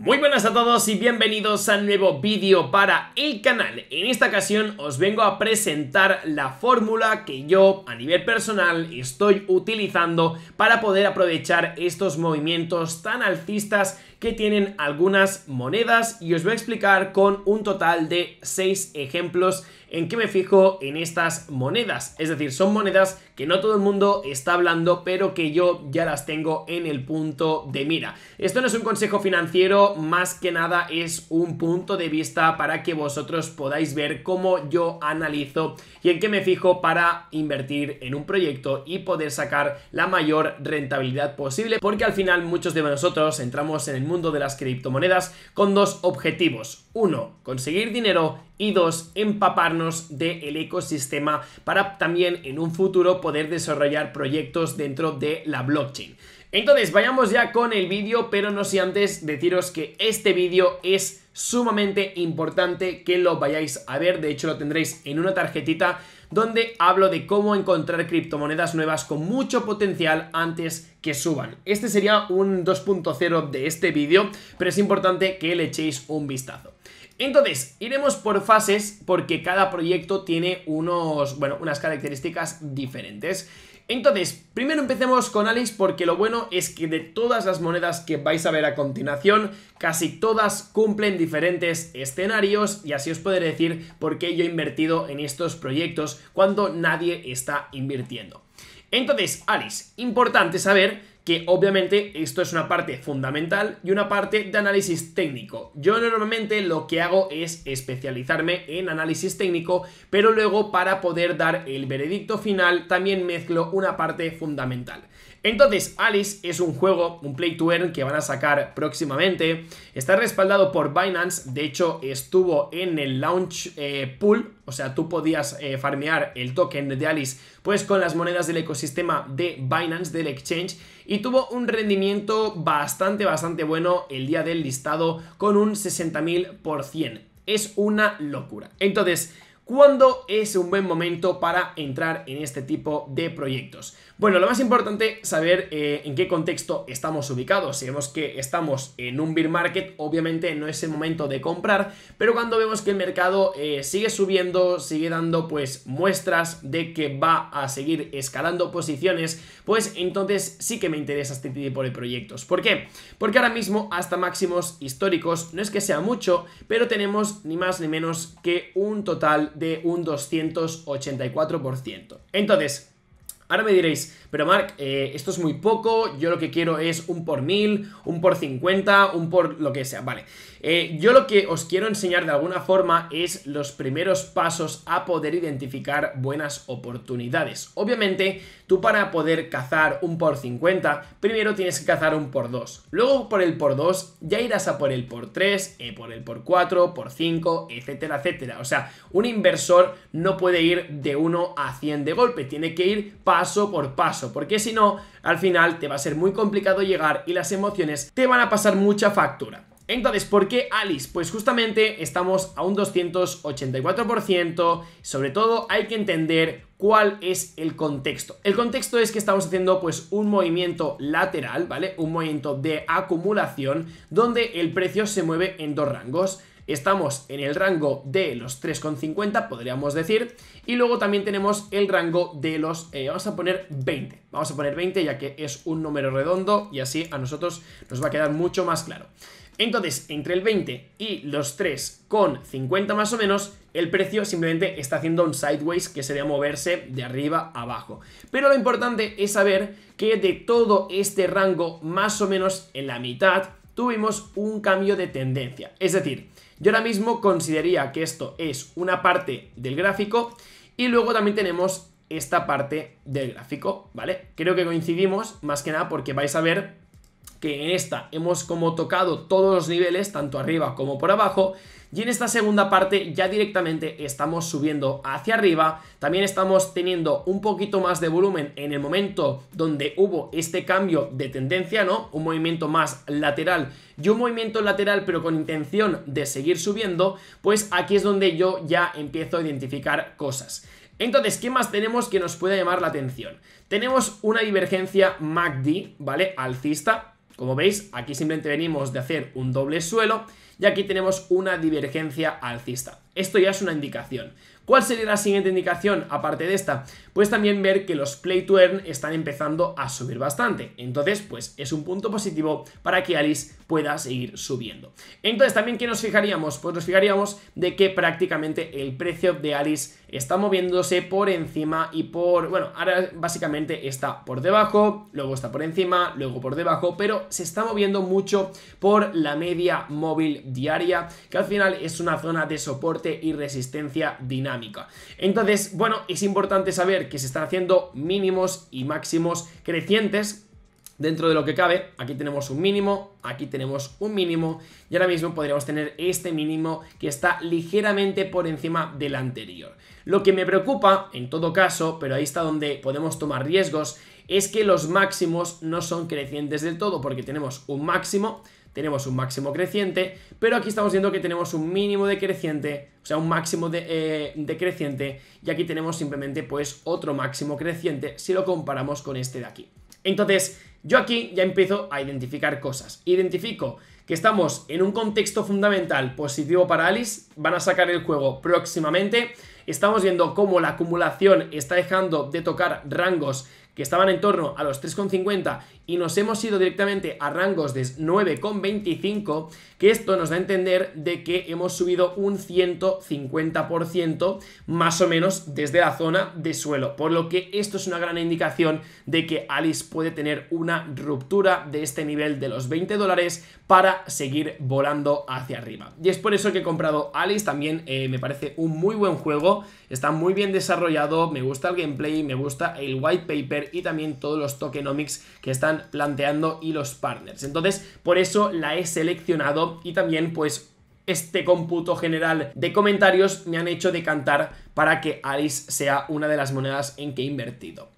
Muy buenas a todos y bienvenidos a nuevo vídeo para el canal. En esta ocasión os vengo a presentar la fórmula que yo a nivel personal estoy utilizando para poder aprovechar estos movimientos tan alcistas que tienen algunas monedas y os voy a explicar con un total de 6 ejemplos en qué me fijo en estas monedas. Es decir, son monedas que no todo el mundo está hablando, pero que yo ya las tengo en el punto de mira. Esto no es un consejo financiero, más que nada es un punto de vista para que vosotros podáis ver cómo yo analizo y en qué me fijo para invertir en un proyecto y poder sacar la mayor rentabilidad posible, porque al final muchos de nosotros entramos en el mundo de las criptomonedas con dos objetivos. Uno, conseguir dinero y dos, empaparnos del ecosistema para también en un futuro poder desarrollar proyectos dentro de la blockchain. Entonces, vayamos ya con el vídeo, pero no sé antes deciros que este vídeo es sumamente importante que lo vayáis a ver, de hecho lo tendréis en una tarjetita donde hablo de cómo encontrar criptomonedas nuevas con mucho potencial antes que suban. Este sería un 2.0 de este vídeo, pero es importante que le echéis un vistazo. Entonces, iremos por fases porque cada proyecto tiene unos, bueno, unas características diferentes. Entonces, primero empecemos con Alice porque lo bueno es que de todas las monedas que vais a ver a continuación, casi todas cumplen diferentes escenarios y así os podré decir por qué yo he invertido en estos proyectos cuando nadie está invirtiendo. Entonces, Alice, importante saber que obviamente esto es una parte fundamental y una parte de análisis técnico. Yo normalmente lo que hago es especializarme en análisis técnico, pero luego para poder dar el veredicto final también mezclo una parte fundamental. Entonces, Alice es un juego, un play to earn que van a sacar próximamente. Está respaldado por Binance, de hecho estuvo en el launch eh, pool, o sea, tú podías eh, farmear el token de Alice pues con las monedas del ecosistema de Binance, del exchange, y tuvo un rendimiento bastante, bastante bueno el día del listado con un 60.000%. Es una locura. Entonces, ¿Cuándo es un buen momento para entrar en este tipo de proyectos? Bueno, lo más importante es saber eh, en qué contexto estamos ubicados. Si vemos que estamos en un bear market, obviamente no es el momento de comprar, pero cuando vemos que el mercado eh, sigue subiendo, sigue dando pues muestras de que va a seguir escalando posiciones, pues entonces sí que me interesa este tipo de proyectos. ¿Por qué? Porque ahora mismo hasta máximos históricos no es que sea mucho, pero tenemos ni más ni menos que un total de de un 284%. Entonces, ahora me diréis, pero Mark, eh, esto es muy poco, yo lo que quiero es un por mil, un por 50, un por lo que sea, vale. Eh, yo lo que os quiero enseñar de alguna forma es los primeros pasos a poder identificar buenas oportunidades. Obviamente, tú para poder cazar un por 50, primero tienes que cazar un por 2. Luego por el por 2 ya irás a por el por 3, eh, por el por 4, por 5, etcétera, etcétera. O sea, un inversor no puede ir de 1 a 100 de golpe, tiene que ir paso por paso porque si no, al final te va a ser muy complicado llegar y las emociones te van a pasar mucha factura. Entonces, ¿por qué Alice? Pues justamente estamos a un 284%, sobre todo hay que entender cuál es el contexto. El contexto es que estamos haciendo pues un movimiento lateral, ¿vale? Un movimiento de acumulación donde el precio se mueve en dos rangos estamos en el rango de los 3,50, podríamos decir, y luego también tenemos el rango de los, eh, vamos a poner 20, vamos a poner 20 ya que es un número redondo y así a nosotros nos va a quedar mucho más claro. Entonces, entre el 20 y los 3 con 50 más o menos, el precio simplemente está haciendo un sideways que sería moverse de arriba a abajo. Pero lo importante es saber que de todo este rango, más o menos en la mitad, tuvimos un cambio de tendencia. Es decir, yo ahora mismo consideraría que esto es una parte del gráfico y luego también tenemos esta parte del gráfico, ¿vale? Creo que coincidimos más que nada porque vais a ver que en esta hemos como tocado todos los niveles, tanto arriba como por abajo, y en esta segunda parte ya directamente estamos subiendo hacia arriba, también estamos teniendo un poquito más de volumen en el momento donde hubo este cambio de tendencia, ¿no? Un movimiento más lateral y un movimiento lateral pero con intención de seguir subiendo, pues aquí es donde yo ya empiezo a identificar cosas. Entonces, ¿qué más tenemos que nos pueda llamar la atención? Tenemos una divergencia MACD, ¿vale? Alcista, como veis, aquí simplemente venimos de hacer un doble suelo y aquí tenemos una divergencia alcista. Esto ya es una indicación. ¿Cuál sería la siguiente indicación aparte de esta? Pues también ver que los play to earn están empezando a subir bastante. Entonces, pues es un punto positivo para que Alice pueda seguir subiendo. Entonces, también ¿qué nos fijaríamos? Pues nos fijaríamos de que prácticamente el precio de Alice está moviéndose por encima y por... Bueno, ahora básicamente está por debajo, luego está por encima, luego por debajo, pero se está moviendo mucho por la media móvil diaria, que al final es una zona de soporte y resistencia dinámica. Entonces, bueno, es importante saber que se están haciendo mínimos y máximos crecientes dentro de lo que cabe, aquí tenemos un mínimo, aquí tenemos un mínimo y ahora mismo podríamos tener este mínimo que está ligeramente por encima del anterior. Lo que me preocupa, en todo caso, pero ahí está donde podemos tomar riesgos, es que los máximos no son crecientes del todo porque tenemos un máximo, tenemos un máximo creciente, pero aquí estamos viendo que tenemos un mínimo decreciente, o sea, un máximo decreciente, eh, y aquí tenemos simplemente pues otro máximo creciente si lo comparamos con este de aquí. Entonces, yo aquí ya empiezo a identificar cosas. Identifico que estamos en un contexto fundamental positivo para Alice, van a sacar el juego próximamente, estamos viendo cómo la acumulación está dejando de tocar rangos que estaban en torno a los 3,50 y nos hemos ido directamente a rangos de 9,25, que esto nos da a entender de que hemos subido un 150% más o menos desde la zona de suelo, por lo que esto es una gran indicación de que Alice puede tener una ruptura de este nivel de los 20 dólares para seguir volando hacia arriba. Y es por eso que he comprado Alice, también eh, me parece un muy buen juego, está muy bien desarrollado, me gusta el gameplay, me gusta el white paper y también todos los tokenomics que están planteando y los partners. Entonces, por eso la he seleccionado y también pues este cómputo general de comentarios me han hecho decantar para que Alice sea una de las monedas en que he invertido.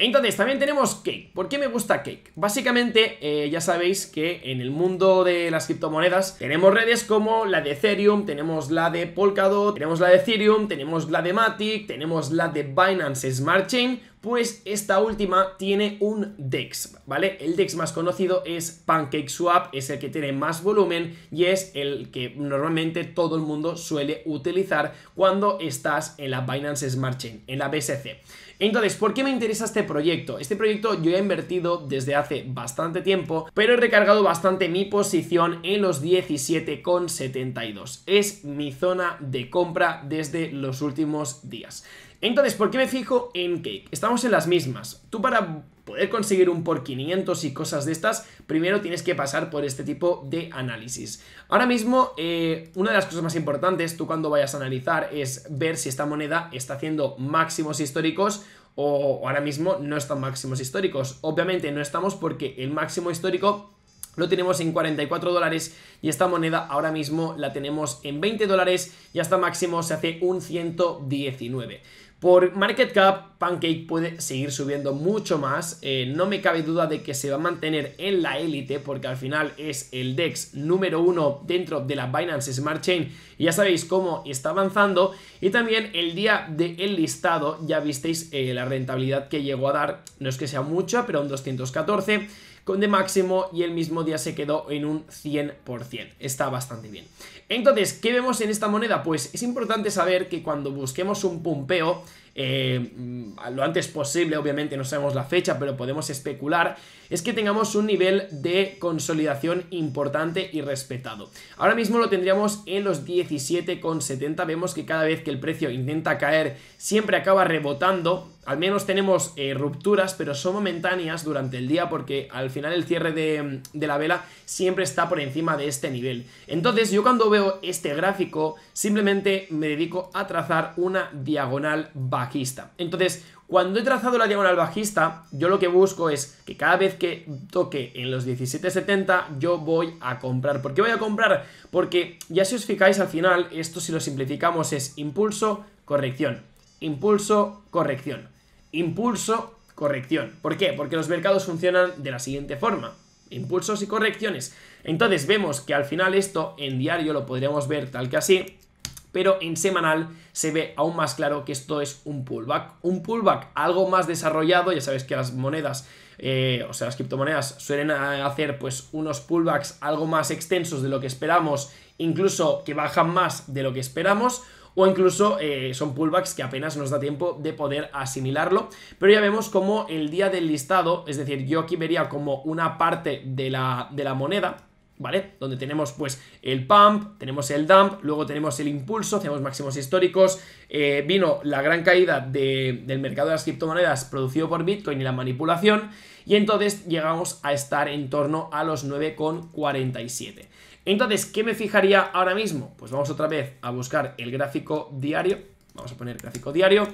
Entonces, también tenemos Cake. ¿Por qué me gusta Cake? Básicamente, eh, ya sabéis que en el mundo de las criptomonedas tenemos redes como la de Ethereum, tenemos la de Polkadot, tenemos la de Ethereum, tenemos la de Matic, tenemos la de Binance Smart Chain, pues esta última tiene un DEX, ¿vale? El DEX más conocido es PancakeSwap, es el que tiene más volumen y es el que normalmente todo el mundo suele utilizar cuando estás en la Binance Smart Chain, en la BSC. Entonces, ¿por qué me interesa este proyecto? Este proyecto yo he invertido desde hace bastante tiempo, pero he recargado bastante mi posición en los 17,72. Es mi zona de compra desde los últimos días. Entonces, ¿por qué me fijo en Cake? Estamos en las mismas. Tú para poder conseguir un por 500 y cosas de estas, primero tienes que pasar por este tipo de análisis. Ahora mismo, eh, una de las cosas más importantes tú cuando vayas a analizar es ver si esta moneda está haciendo máximos históricos o ahora mismo no están máximos históricos. Obviamente no estamos porque el máximo histórico lo tenemos en 44 dólares y esta moneda ahora mismo la tenemos en 20 dólares y hasta máximo se hace un 119. Por market cap, Pancake puede seguir subiendo mucho más. Eh, no me cabe duda de que se va a mantener en la élite porque al final es el DEX número uno dentro de la Binance Smart Chain. Y ya sabéis cómo está avanzando. Y también el día del listado ya visteis eh, la rentabilidad que llegó a dar. No es que sea mucha, pero un 214 con de máximo y el mismo día se quedó en un 100%. Está bastante bien. Entonces, ¿qué vemos en esta moneda? Pues es importante saber que cuando busquemos un pumpeo, eh, mm, lo antes posible, obviamente no sabemos la fecha, pero podemos especular, es que tengamos un nivel de consolidación importante y respetado. Ahora mismo lo tendríamos en los 17,70, vemos que cada vez que el precio intenta caer, siempre acaba rebotando, al menos tenemos eh, rupturas, pero son momentáneas durante el día porque al final el cierre de, de, la vela siempre está por encima de este nivel. Entonces yo cuando veo este gráfico simplemente me dedico a trazar una diagonal bajista. Entonces cuando he trazado la diagonal bajista yo lo que busco es que cada vez que toque en los 17.70 yo voy a comprar. ¿Por qué voy a comprar? Porque ya si os fijáis al final, esto si lo simplificamos es impulso, corrección. Impulso, corrección impulso, corrección. ¿Por qué? Porque los mercados funcionan de la siguiente forma. Impulsos y correcciones. Entonces vemos que al final esto en diario lo podríamos ver tal que así, pero en semanal se ve aún más claro que esto es un pullback. Un pullback algo más desarrollado, ya sabes que las monedas, eh, o sea, las criptomonedas suelen hacer pues unos pullbacks algo más extensos de lo que esperamos, incluso que bajan más de lo que esperamos, o incluso eh, son pullbacks que apenas nos da tiempo de poder asimilarlo. Pero ya vemos como el día del listado, es decir, yo aquí vería como una parte de la, moneda, ¿vale? Donde tenemos pues el pump, tenemos el dump, luego tenemos el impulso, tenemos máximos históricos, eh, vino la gran caída del mercado de las criptomonedas producido por Bitcoin y la manipulación, y entonces llegamos a estar en torno a los 9,47. Entonces, ¿qué me fijaría ahora mismo? Pues vamos otra vez a buscar el gráfico diario. Vamos a poner gráfico diario.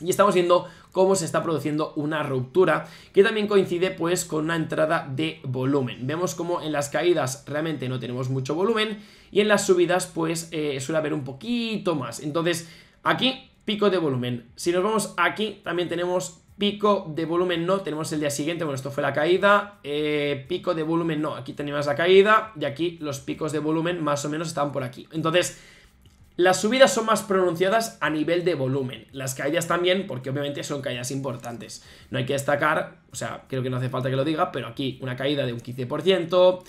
Y estamos viendo cómo se está produciendo una ruptura que también coincide pues con una entrada de volumen. Vemos cómo en las caídas realmente no tenemos mucho volumen y en las subidas pues eh, suele haber un poquito más. Entonces aquí pico de volumen. Si nos vamos aquí también tenemos Pico de volumen no, tenemos el día siguiente, bueno, esto fue la caída. Eh, pico de volumen no, aquí tenemos la caída y aquí los picos de volumen más o menos están por aquí. Entonces, las subidas son más pronunciadas a nivel de volumen. Las caídas también, porque obviamente son caídas importantes. No hay que destacar, o sea, creo que no hace falta que lo diga, pero aquí una caída de un 15%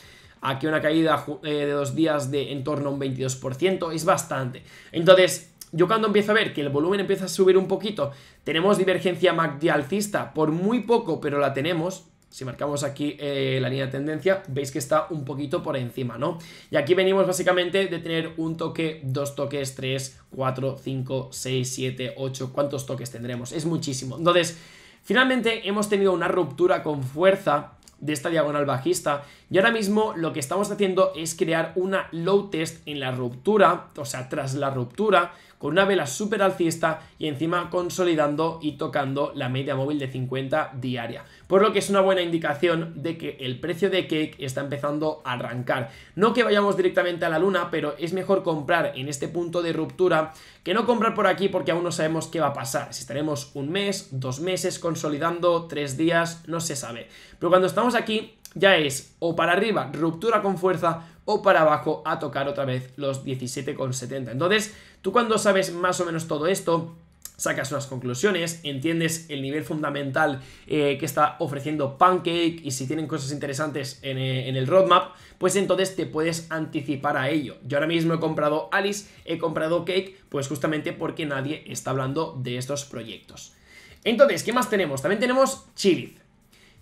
aquí una caída eh, de dos días de en torno a un 22%, es bastante. Entonces, yo cuando empiezo a ver que el volumen empieza a subir un poquito, tenemos divergencia MACD alcista por muy poco, pero la tenemos. Si marcamos aquí eh, la línea de tendencia, veis que está un poquito por encima, ¿no? Y aquí venimos básicamente de tener un toque, dos toques, tres, cuatro, cinco, seis, siete, ocho. ¿Cuántos toques tendremos? Es muchísimo. Entonces, finalmente hemos tenido una ruptura con fuerza de esta diagonal bajista. Y ahora mismo lo que estamos haciendo es crear una low test en la ruptura, o sea, tras la ruptura, con una vela súper alcista y encima consolidando y tocando la media móvil de 50 diaria. Por lo que es una buena indicación de que el precio de Cake está empezando a arrancar. No que vayamos directamente a la luna, pero es mejor comprar en este punto de ruptura que no comprar por aquí porque aún no sabemos qué va a pasar. Si estaremos un mes, dos meses consolidando, tres días, no se sabe. Pero cuando estamos aquí ya es o para arriba, ruptura con fuerza, o para abajo a tocar otra vez los 17,70. Entonces, Tú cuando sabes más o menos todo esto, sacas unas conclusiones, entiendes el nivel fundamental eh, que está ofreciendo Pancake y si tienen cosas interesantes eh, en, el roadmap, pues entonces te puedes anticipar a ello. Yo ahora mismo he comprado Alice, he comprado Cake, pues justamente porque nadie está hablando de estos proyectos. Entonces, ¿qué más tenemos? También tenemos Chiliz.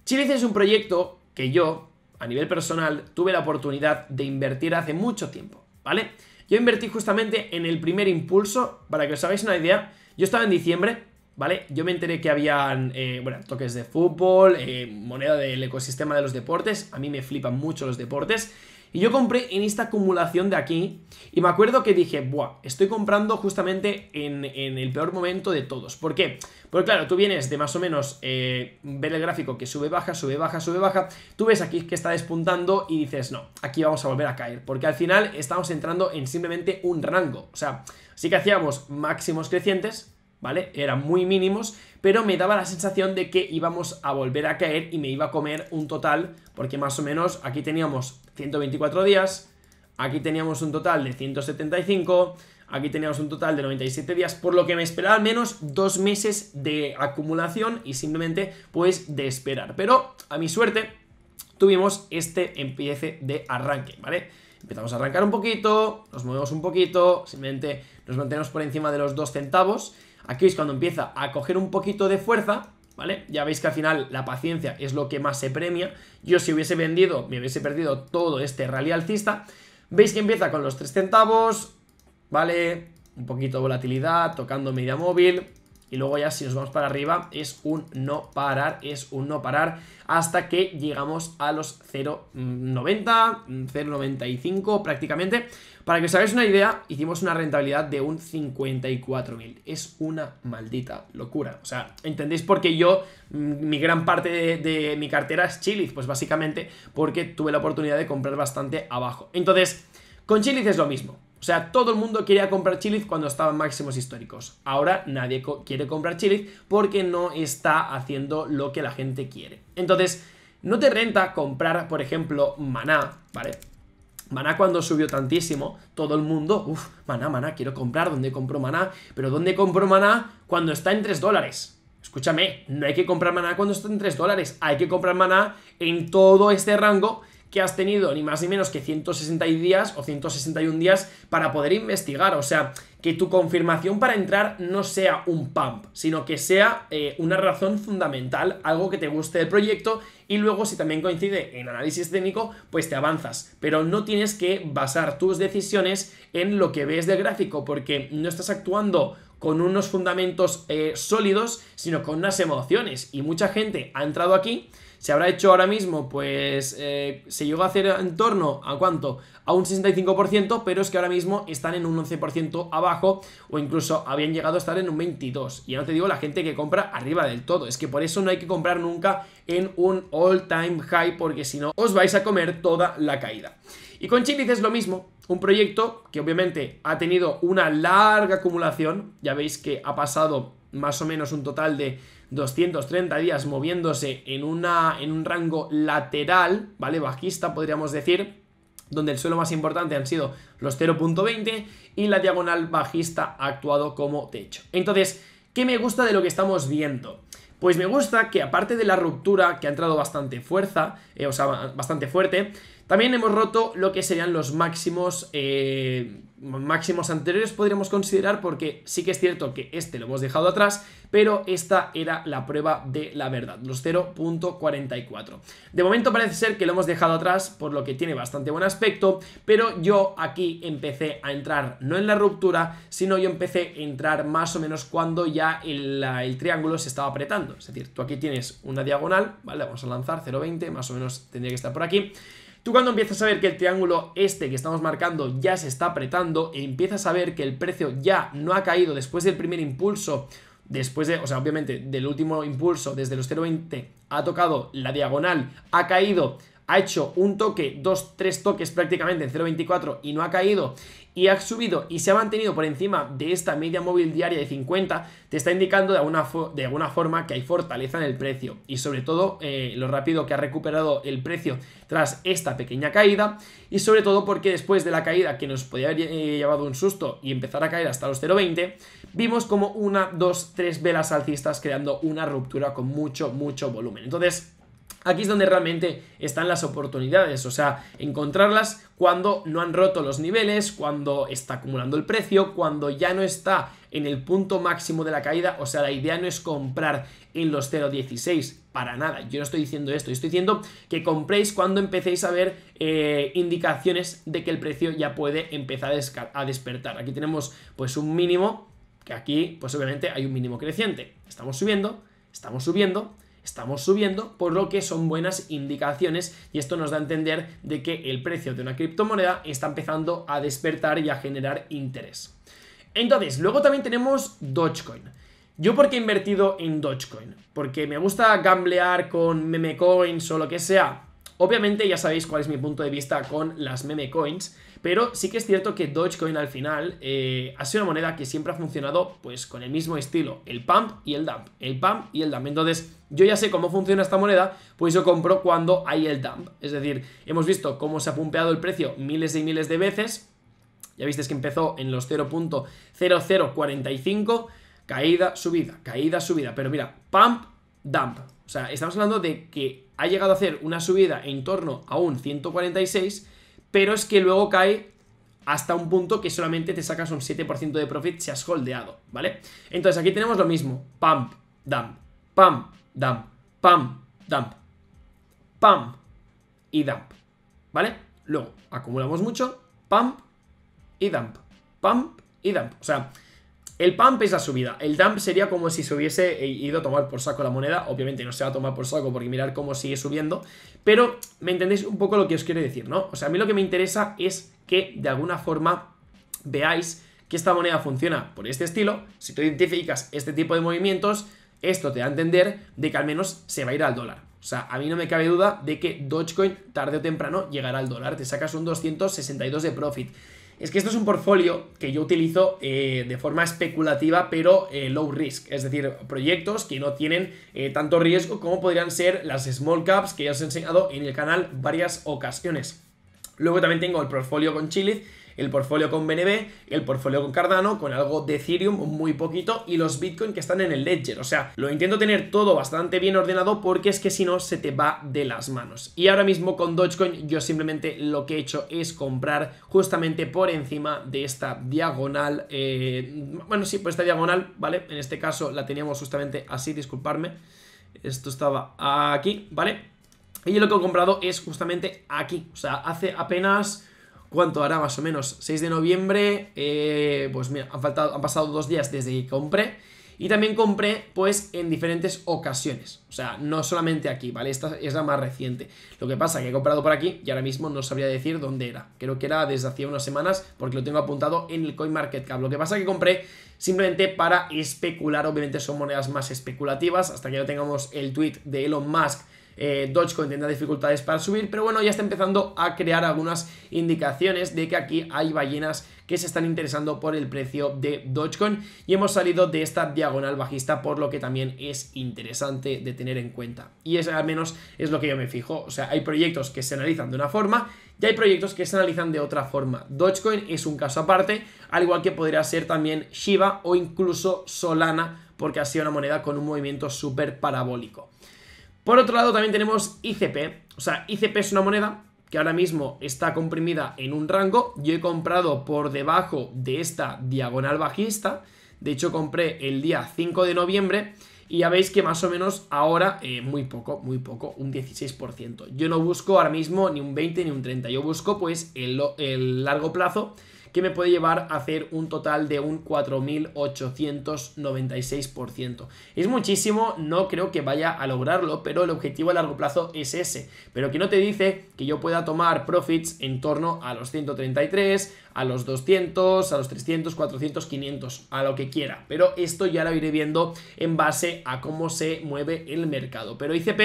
Chiliz es un proyecto que yo, a nivel personal, tuve la oportunidad de invertir hace mucho tiempo, ¿vale? vale yo invertí justamente en el primer impulso, para que os hagáis una idea, yo estaba en diciembre, ¿vale? Yo me enteré que habían, eh, bueno, toques de fútbol, eh, moneda del ecosistema de los deportes, a mí me flipan mucho los deportes, y yo compré en esta acumulación de aquí. Y me acuerdo que dije, buah, estoy comprando justamente en, el peor momento de todos. ¿Por qué? Porque claro, tú vienes de más o menos eh, ver el gráfico que sube, baja, sube, baja, sube, baja. Tú ves aquí que está despuntando y dices, no, aquí vamos a volver a caer. Porque al final estamos entrando en simplemente un rango. O sea, sí que hacíamos máximos crecientes ¿vale? Eran muy mínimos, pero me daba la sensación de que íbamos a volver a caer y me iba a comer un total, porque más o menos aquí teníamos 124 días, aquí teníamos un total de 175, aquí teníamos un total de 97 días, por lo que me esperaba al menos dos meses de acumulación y simplemente pues de esperar. Pero a mi suerte tuvimos este empiece de arranque, ¿vale? Empezamos a arrancar un poquito, nos movemos un poquito, simplemente nos mantenemos por encima de los 2 centavos Aquí es cuando empieza a coger un poquito de fuerza, ¿vale? Ya veis que al final la paciencia es lo que más se premia. Yo si hubiese vendido, me hubiese perdido todo este rally alcista. Veis que empieza con los 3 centavos, ¿vale? Un poquito de volatilidad, tocando media móvil, y luego ya si nos vamos para arriba es un no parar, es un no parar hasta que llegamos a los 0,90, 0,95 prácticamente. Para que os hagáis una idea, hicimos una rentabilidad de un 54.000. Es una maldita locura. O sea, ¿entendéis por qué yo, mm, mi gran parte de, mi cartera es Chiliz? Pues básicamente porque tuve la oportunidad de comprar bastante abajo. Entonces, con Chiliz es lo mismo. O sea, todo el mundo quería comprar Chili cuando estaban máximos históricos. Ahora nadie quiere comprar Chili porque no está haciendo lo que la gente quiere. Entonces, no te renta comprar, por ejemplo, Maná, ¿vale? Maná cuando subió tantísimo, todo el mundo, uff, Maná, Maná, quiero comprar, ¿dónde compro Maná? Pero ¿dónde compro Maná cuando está en 3 dólares? Escúchame, no hay que comprar maná cuando está en 3 dólares, hay que comprar maná en todo este rango que has tenido ni más ni menos que 160 días o 161 días para poder investigar. O sea, que tu confirmación para entrar no sea un pump, sino que sea eh, una razón fundamental, algo que te guste del proyecto y luego si también coincide en análisis técnico, pues te avanzas. Pero no tienes que basar tus decisiones en lo que ves del gráfico, porque no estás actuando con unos fundamentos eh, sólidos, sino con unas emociones. Y mucha gente ha entrado aquí se habrá hecho ahora mismo, pues eh, se llegó a hacer en torno a cuánto? A un 65%, pero es que ahora mismo están en un 11% abajo o incluso habían llegado a estar en un 22%. Y ya no te digo la gente que compra arriba del todo. Es que por eso no hay que comprar nunca en un all time high porque si no os vais a comer toda la caída. Y con Chiliz es lo mismo, un proyecto que obviamente ha tenido una larga acumulación, ya veis que ha pasado más o menos un total de 230 días moviéndose en, una, en un rango lateral, ¿vale? Bajista, podríamos decir donde el suelo más importante han sido los 0.20 y la diagonal bajista ha actuado como techo. Entonces, ¿qué me gusta de lo que estamos viendo? Pues me gusta que aparte de la ruptura que ha entrado bastante fuerza, eh, o sea, bastante fuerte, también hemos roto lo que serían los máximos, eh, máximos anteriores, podríamos considerar, porque sí que es cierto que este lo hemos dejado atrás, pero esta era la prueba de la verdad, los 0.44. De momento parece ser que lo hemos dejado atrás, por lo que tiene bastante buen aspecto, pero yo aquí empecé a entrar no en la ruptura, sino yo empecé a entrar más o menos cuando ya el, el triángulo se estaba apretando. Es decir, tú aquí tienes una diagonal, ¿vale? Vamos a lanzar 0.20, más o menos tendría que estar por aquí. Tú cuando empiezas a ver que el triángulo este que estamos marcando ya se está apretando, empiezas a ver que el precio ya no ha caído después del primer impulso, después de, o sea, obviamente del último impulso, desde los 0,20 ha tocado la diagonal, ha caído, ha hecho un toque, dos, tres toques prácticamente en 0,24 y no ha caído, y ha subido y se ha mantenido por encima de esta media móvil diaria de 50, te está indicando de alguna, de alguna forma que hay fortaleza en el precio y sobre todo eh, lo rápido que ha recuperado el precio tras esta pequeña caída y sobre todo porque después de la caída que nos podía haber eh, llevado un susto y empezar a caer hasta los 0,20, vimos como una, dos, tres velas alcistas creando una ruptura con mucho, mucho volumen. Entonces, aquí es donde realmente están las oportunidades, o sea, encontrarlas cuando no han roto los niveles, cuando está acumulando el precio, cuando ya no está en el punto máximo de la caída, o sea, la idea no es comprar en los 0.16, para nada, yo no estoy diciendo esto, estoy diciendo que compréis cuando empecéis a ver eh, indicaciones de que el precio ya puede empezar a, a despertar. Aquí tenemos pues un mínimo, que aquí pues obviamente hay un mínimo creciente, estamos subiendo, estamos subiendo, estamos subiendo, por lo que son buenas indicaciones y esto nos da a entender de que el precio de una criptomoneda está empezando a despertar y a generar interés. Entonces, luego también tenemos Dogecoin. ¿Yo por qué he invertido en Dogecoin? Porque me gusta gamblear con meme coins o lo que sea. Obviamente ya sabéis cuál es mi punto de vista con las meme coins, pero sí que es cierto que Dogecoin al final eh, ha sido una moneda que siempre ha funcionado pues con el mismo estilo, el pump y el dump, el pump y el dump. Entonces yo ya sé cómo funciona esta moneda, pues yo compro cuando hay el dump. Es decir, hemos visto cómo se ha pumpeado el precio miles y miles de veces. Ya visteis que empezó en los 0.0045, caída, subida, caída, subida. Pero mira, pump, dump. O sea, estamos hablando de que ha llegado a hacer una subida en torno a un 146 pero es que luego cae hasta un punto que solamente te sacas un 7% de profit si has holdeado, ¿vale? Entonces aquí tenemos lo mismo, pump, dump, pump, dump, pump, dump, pump y dump, ¿vale? Luego acumulamos mucho, pump y dump, pump y dump, o sea... El pump es la subida. El dump sería como si se hubiese eh, ido a tomar por saco la moneda. Obviamente no se va a tomar por saco porque mirar cómo sigue subiendo. Pero me entendéis un poco lo que os quiero decir, ¿no? O sea, a mí lo que me interesa es que de alguna forma veáis que esta moneda funciona por este estilo. Si tú identificas este tipo de movimientos, esto te da a entender de que al menos se va a ir al dólar. O sea, a mí no me cabe duda de que Dogecoin tarde o temprano llegará al dólar. Te sacas un 262 de profit es que esto es un portfolio que yo utilizo eh, de forma especulativa pero eh, low risk, es decir, proyectos que no tienen eh, tanto riesgo como podrían ser las small caps que ya os he enseñado en el canal varias ocasiones. Luego también tengo el portfolio con Chile el portfolio con BNB, el portfolio con Cardano, con algo de Ethereum, muy poquito, y los Bitcoin que están en el Ledger. O sea, lo intento tener todo bastante bien ordenado porque es que si no se te va de las manos. Y ahora mismo con Dogecoin yo simplemente lo que he hecho es comprar justamente por encima de esta diagonal, eh, bueno, sí, por pues esta diagonal, ¿vale? En este caso la teníamos justamente así, disculparme. Esto estaba aquí, ¿vale? Y yo lo que he comprado es justamente aquí, o sea, hace apenas ¿Cuánto hará más o menos? 6 de noviembre, eh, pues mira, han, faltado, pasado dos días desde que compré. Y también compré, pues, en diferentes ocasiones. O sea, no solamente aquí, ¿vale? Esta es la más reciente. Lo que pasa que he comprado por aquí y ahora mismo no sabría decir dónde era. Creo que era desde hacía unas semanas porque lo tengo apuntado en el CoinMarketCap. Lo que pasa que compré simplemente para especular. Obviamente son monedas más especulativas. Hasta que no tengamos el tweet de Elon Musk eh, Dogecoin tendrá dificultades para subir, pero bueno, ya está empezando a crear algunas indicaciones de que aquí hay ballenas que se están interesando por el precio de Dogecoin y hemos salido de esta diagonal bajista, por lo que también es interesante de tener en cuenta. Y es al menos es lo que yo me fijo, o sea, hay proyectos que se analizan de una forma y hay proyectos que se analizan de otra forma. Dogecoin es un caso aparte, al igual que podría ser también Shiba o incluso Solana, porque ha sido una moneda con un movimiento súper parabólico. Por otro lado también tenemos ICP, o sea, ICP es una moneda que ahora mismo está comprimida en un rango, yo he comprado por debajo de esta diagonal bajista, de hecho compré el día 5 de noviembre y ya veis que más o menos ahora eh, muy poco, muy poco, un 16%. Yo no busco ahora mismo ni un 20 ni un 30, yo busco pues el largo plazo me puede llevar a hacer un total de un 4.896%. Es muchísimo, no creo que vaya a lograrlo, pero el objetivo a largo plazo es ese. Pero que no te dice que yo pueda tomar profits en torno a los 133, a los 200, a los 300, 400, 500, a lo que quiera. Pero esto ya lo iré viendo en base a cómo se mueve el mercado. Pero ICP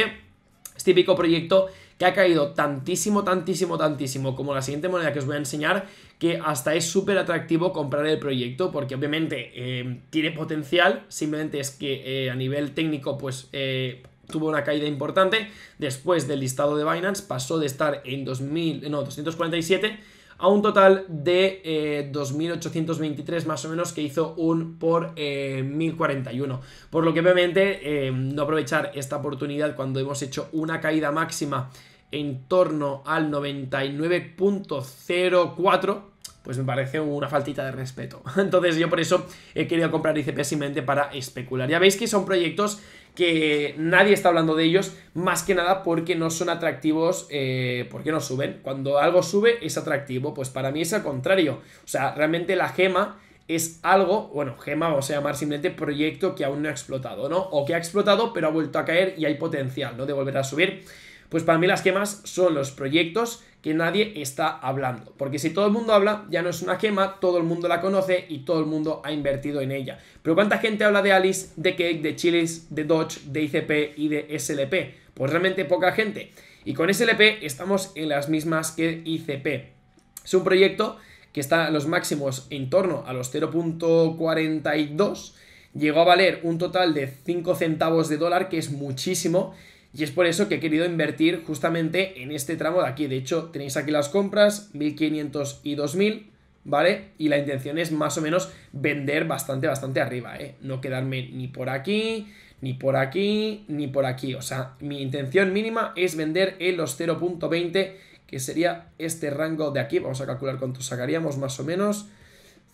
es típico proyecto que ha caído tantísimo, tantísimo, tantísimo como la siguiente moneda que os voy a enseñar, que hasta es súper atractivo comprar el proyecto porque obviamente eh, tiene potencial, simplemente es que eh, a nivel técnico pues eh, tuvo una caída importante, después del listado de Binance pasó de estar en 2000, 247 a un total de 2.823 eh, más o menos que hizo un por 1.041. Eh, por lo que obviamente eh, no aprovechar esta oportunidad cuando hemos hecho una caída máxima en torno al 99.04 pues me parece una faltita de respeto. Entonces yo por eso he querido comprar ICP simplemente para especular. Ya veis que son proyectos que nadie está hablando de ellos, más que nada porque no son atractivos, eh, porque no suben. Cuando algo sube es atractivo, pues para mí es al contrario. O sea, realmente la gema es algo, bueno, gema vamos a llamar simplemente proyecto que aún no ha explotado, ¿no? O que ha explotado pero ha vuelto a caer y hay potencial, ¿no? De volver a subir. Pues para mí las quemas son los proyectos que nadie está hablando. Porque si todo el mundo habla, ya no es una quema, todo el mundo la conoce y todo el mundo ha invertido en ella. Pero ¿cuánta gente habla de Alice, de Cake, de Chilis, de Dodge, de ICP y de SLP? Pues realmente poca gente. Y con SLP estamos en las mismas que ICP. Es un proyecto que está a los máximos en torno a los 0.42. Llegó a valer un total de 5 centavos de dólar, que es muchísimo y es por eso que he querido invertir justamente en este tramo de aquí. De hecho, tenéis aquí las compras, 1500 y 2000, ¿vale? Y la intención es más o menos vender bastante, bastante arriba, ¿eh? No quedarme ni por aquí, ni por aquí, ni por aquí. O sea, mi intención mínima es vender en los 0.20, que sería este rango de aquí. Vamos a calcular cuánto sacaríamos más o menos.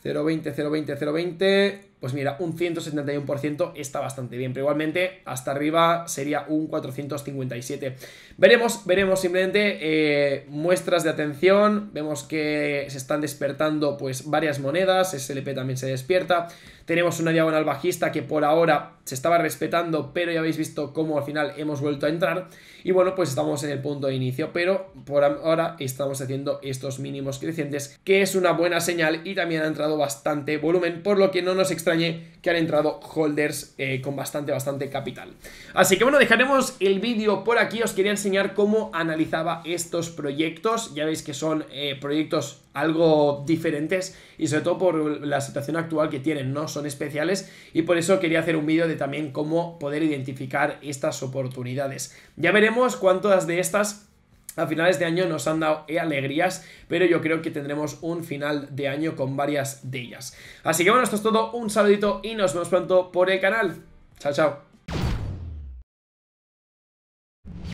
0.20, 0.20, 0.20 pues mira, un 171% está bastante bien, pero igualmente hasta arriba sería un 457. Veremos, veremos simplemente eh, muestras de atención, vemos que se están despertando pues varias monedas, SLP también se despierta, tenemos una diagonal bajista que por ahora se estaba respetando, pero ya habéis visto cómo al final hemos vuelto a entrar. Y bueno, pues estamos en el punto de inicio, pero por ahora estamos haciendo estos mínimos crecientes, que es una buena señal y también ha entrado bastante volumen, por lo que no nos extrañe que han entrado holders eh, con bastante, bastante capital. Así que bueno, dejaremos el vídeo por aquí. Os quería enseñar cómo analizaba estos proyectos. Ya veis que son eh, proyectos algo diferentes y sobre todo por la situación actual que tienen, no son especiales y por eso quería hacer un vídeo de también cómo poder identificar estas oportunidades. Ya veremos cuántas de estas a finales de año nos han dado alegrías, pero yo creo que tendremos un final de año con varias de ellas. Así que bueno, esto es todo, un saludito y nos vemos pronto por el canal. Chao, chao.